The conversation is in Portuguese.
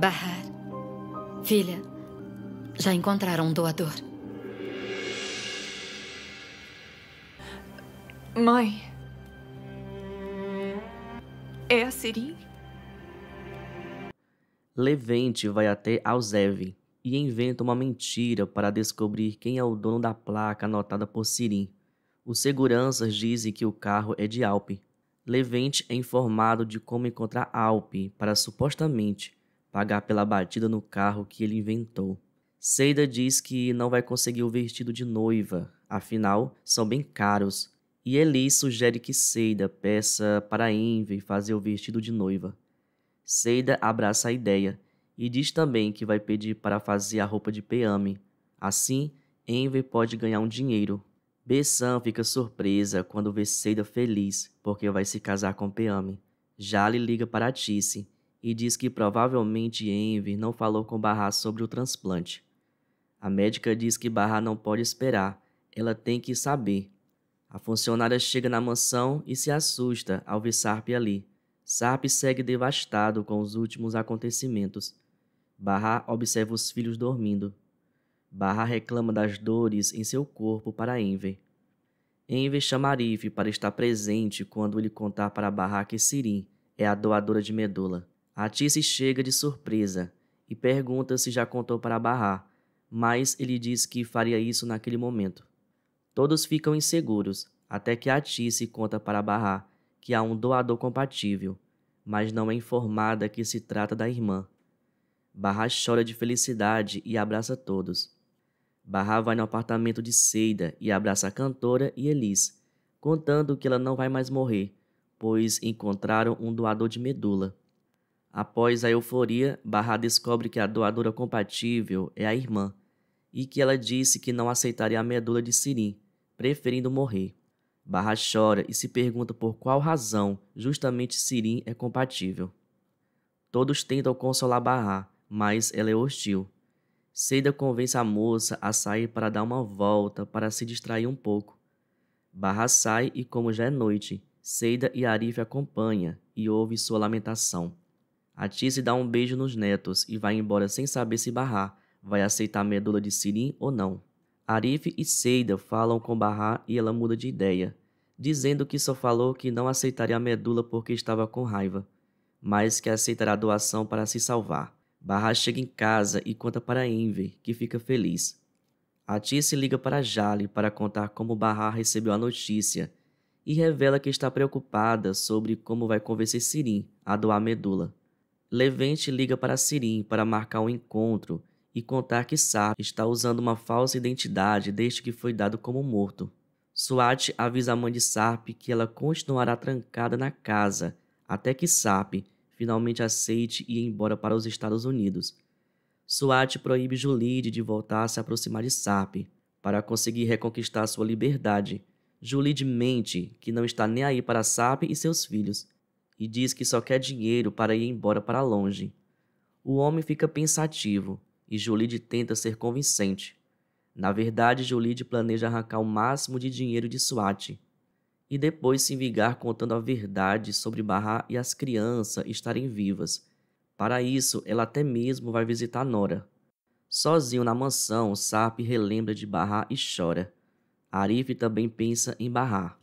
Bahar. Filha, já encontraram um doador. Mãe. É a Sirim? Levente vai até Alzev e inventa uma mentira para descobrir quem é o dono da placa anotada por Sirim. Os seguranças dizem que o carro é de Alpe. Levente é informado de como encontrar Alpe para supostamente pagar pela batida no carro que ele inventou. Seida diz que não vai conseguir o vestido de noiva, afinal, são bem caros. E Eli sugere que Seida peça para Envy fazer o vestido de noiva. Seida abraça a ideia e diz também que vai pedir para fazer a roupa de Peame. Assim, Envy pode ganhar um dinheiro. Bessan fica surpresa quando vê Seida feliz porque vai se casar com Peame. Jale liga para Tisse e diz que provavelmente Envy não falou com Barra sobre o transplante. A médica diz que Barra não pode esperar, ela tem que saber. A funcionária chega na mansão e se assusta ao ver Sarp ali. Sarp segue devastado com os últimos acontecimentos. Barra observa os filhos dormindo. Barra reclama das dores em seu corpo para Enver. Enver chama Arif para estar presente quando ele contar para Barra que Sirim é a doadora de medula. A Tice chega de surpresa e pergunta se já contou para Barra, mas ele diz que faria isso naquele momento. Todos ficam inseguros até que a Tice conta para Barra que há um doador compatível, mas não é informada que se trata da irmã. Barra chora de felicidade e abraça todos. Barra vai no apartamento de Seida e abraça a cantora e Elis, contando que ela não vai mais morrer, pois encontraram um doador de medula. Após a euforia, Barra descobre que a doadora compatível é a irmã e que ela disse que não aceitaria a medula de Sirim, preferindo morrer. Barra chora e se pergunta por qual razão justamente Sirim é compatível. Todos tentam consolar Barra, mas ela é hostil. Seida convence a moça a sair para dar uma volta para se distrair um pouco. Barra sai e, como já é noite, Seida e Arif acompanha e ouve sua lamentação. A tia se dá um beijo nos netos e vai embora sem saber se Barra vai aceitar a medula de Sirim ou não. Arif e Seida falam com Barra e ela muda de ideia, dizendo que só falou que não aceitaria a medula porque estava com raiva, mas que aceitará a doação para se salvar. Barra chega em casa e conta para Enver, que fica feliz. A tia se liga para Jale para contar como Barra recebeu a notícia e revela que está preocupada sobre como vai convencer Sirim a doar a medula. Levente liga para Sirim para marcar o um encontro e contar que Sar está usando uma falsa identidade desde que foi dado como morto. Swat avisa a mãe de Sarp que ela continuará trancada na casa até que Sarp finalmente aceite ir embora para os Estados Unidos. Swat proíbe Julide de voltar a se aproximar de Sarp para conseguir reconquistar sua liberdade. Julide mente que não está nem aí para Sarp e seus filhos e diz que só quer dinheiro para ir embora para longe. O homem fica pensativo e Jolide tenta ser convincente. Na verdade, Jolide planeja arrancar o máximo de dinheiro de SWAT e depois se vingar contando a verdade sobre Barra e as crianças estarem vivas. Para isso, ela até mesmo vai visitar Nora. Sozinho na mansão, Sarp relembra de Barra e chora. Arif também pensa em Barra.